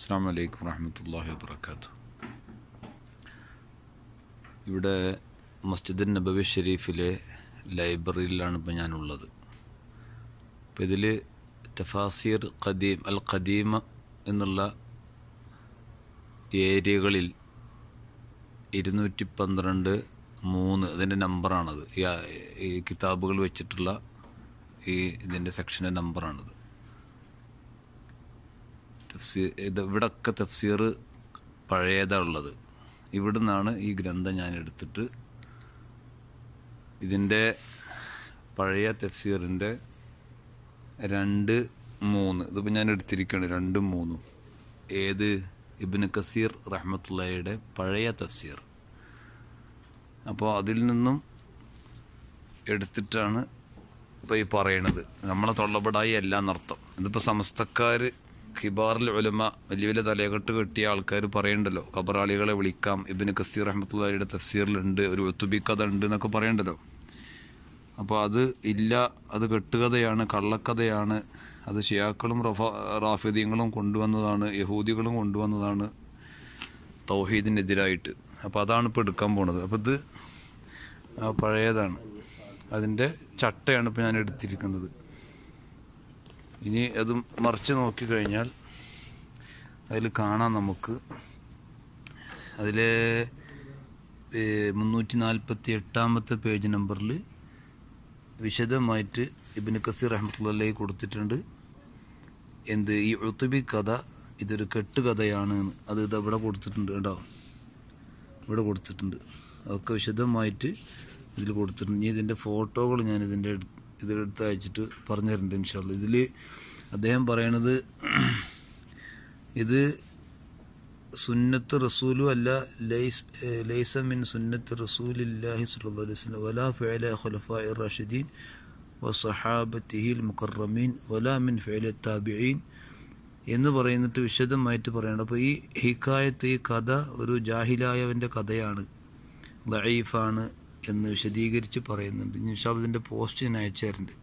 അസ്സാം വലൈക്കും വറഹമത്തല്ലാഹി വാബർക്കാത്തു ഇവിടെ മസ്ജിദ് നബവി ഷെരീഫിലെ ലൈബ്രറിയിലാണ് ഇപ്പോൾ ഞാനുള്ളത് അപ്പോൾ ഇതിൽ തഫാസീർ ഖദീം അൽ ഖദീമ എന്നുള്ള ഏരിയകളിൽ ഇരുന്നൂറ്റി പന്ത്രണ്ട് മൂന്ന് അതിൻ്റെ നമ്പറാണത് ഈ കിതാബുകൾ വെച്ചിട്ടുള്ള ഈ ഇതിൻ്റെ സെക്ഷൻ്റെ നമ്പറാണത് തഫ്സീർ ഇത് ഇവിടൊക്കെ തഫ്സീർ പഴയതാണ് ഉള്ളത് നിന്നാണ് ഈ ഗ്രന്ഥം ഞാൻ എടുത്തിട്ട് ഇതിൻ്റെ പഴയ തഫ്സീറിൻ്റെ രണ്ട് മൂന്ന് ഇതിപ്പോൾ ഞാൻ എടുത്തിരിക്കുകയാണ് രണ്ടും മൂന്നും ഏത് ഇബിന് കസീർ റഹ്മത്തുള്ളയുടെ പഴയ തഫ്സീർ അപ്പോൾ അതിൽ നിന്നും എടുത്തിട്ടാണ് ഇപ്പോൾ ഈ പറയണത് നമ്മളെ തൊള്ളപ്പെടായി എല്ലാം നർത്തം ഇതിപ്പോൾ സമസ്തക്കാർ കിബാറിൽ ഉലമ വലിയ വലിയ തലകെട്ട് കെട്ടിയ ആൾക്കാർ പറയണ്ടല്ലോ ഖബറാളികളെ വിളിക്കാം ഇബിന് കസീർ അഹമ്മത്തുള്ളാരിയുടെ തഫ്സീറിലുണ്ട് ഒരു ഒത്തുബി കഥ ഉണ്ട് എന്നൊക്കെ പറയണ്ടല്ലോ അപ്പോൾ അത് ഇല്ല അത് കെട്ടുകഥയാണ് കള്ളക്കഥയാണ് അത് ഷിയാക്കളും റഫ റാഫിദീങ്ങളും കൊണ്ടുവന്നതാണ് യഹൂദികളും കൊണ്ടുവന്നതാണ് തൗഹീദിനെതിരായിട്ട് അപ്പോൾ അതാണ് ഇപ്പോൾ എടുക്കാൻ പോണത് അപ്പോൾ ഇത് പഴയതാണ് അതിൻ്റെ ചട്ടയാണ് ഇപ്പോൾ ഞാൻ എടുത്തിരിക്കുന്നത് ഇനി അത് മറിച്ച് നോക്കിക്കഴിഞ്ഞാൽ അതിൽ കാണാം നമുക്ക് അതിൽ മുന്നൂറ്റി നാൽപ്പത്തി എട്ടാമത്തെ പേജ് നമ്പറിൽ വിശദമായിട്ട് ഇബിന് കസീർ അഹമ്മത്തുള്ളി കൊടുത്തിട്ടുണ്ട് എന്ത് ഈ ഒത്തുബി കഥ ഇതൊരു കെട്ടുകഥയാണ് അത് ഇത് ഇവിടെ കൊടുത്തിട്ടുണ്ട് കേട്ടോ ഇവിടെ കൊടുത്തിട്ടുണ്ട് അതൊക്കെ വിശദമായിട്ട് ഇതിൽ കൊടുത്തിട്ടുണ്ട് ഇനി ഇതിൻ്റെ ഫോട്ടോകൾ ഞാൻ ഇതിൻ്റെ ഇതിലെടുത്ത് അയച്ചിട്ട് പറഞ്ഞു തരുന്നുണ്ട് ഇൻഷാല്ല ഇതിൽ അദ്ദേഹം പറയണത് ഇത് സുന്നത്ത് റസൂലും അല്ല ലൈസ് ലൈസ മിൻ സുന്നത്ത് റസൂലില്ലാഹി സല്ലല്ലാഹു അലൈഹി ഫേല വലാ ഫഅല ഖുലഫാ റഷീദീൻ വസഹാബത്തിഹിൽ മുക്കറമീൻ വലാ മിൻ ഫേല താബിഈൻ എന്ന് പറയുന്നിട്ട് വിശദമായിട്ട് പറയണം അപ്പോൾ ഈ ഹിക്കായത്ത് ഈ കഥ ഒരു ജാഹിലായവൻ്റെ കഥയാണ് ലൈഫാണ് എന്ന് വിശദീകരിച്ച് പറയുന്നുണ്ട് ഞാൻ ഇതിൻ്റെ പോസ്റ്റ് ഞാൻ അയച്ചു തരുന്നുണ്ട്